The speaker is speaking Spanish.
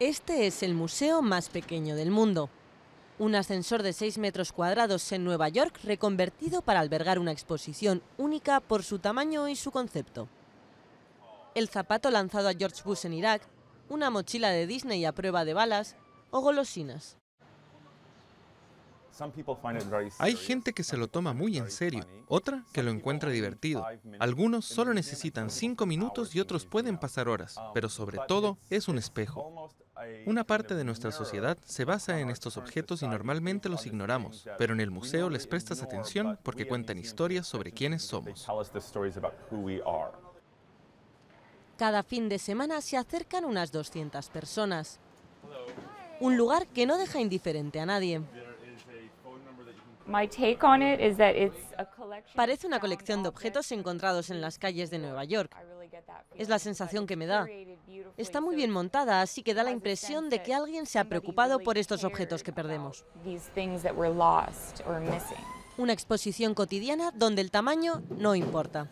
Este es el museo más pequeño del mundo. Un ascensor de 6 metros cuadrados en Nueva York reconvertido para albergar una exposición única por su tamaño y su concepto. El zapato lanzado a George Bush en Irak, una mochila de Disney a prueba de balas o golosinas. Hay gente que se lo toma muy en serio, otra que lo encuentra divertido. Algunos solo necesitan cinco minutos y otros pueden pasar horas, um, pero sobre todo es un espejo. Una parte de nuestra sociedad se basa en estos objetos y normalmente los ignoramos, pero en el museo les prestas atención porque cuentan historias sobre quiénes somos. Cada fin de semana se acercan unas 200 personas. Un lugar que no deja indiferente a nadie. Parece una colección de objetos encontrados en las calles de Nueva York. Es la sensación que me da. Está muy bien montada, así que da la impresión de que alguien se ha preocupado por estos objetos que perdemos. Una exposición cotidiana donde el tamaño no importa.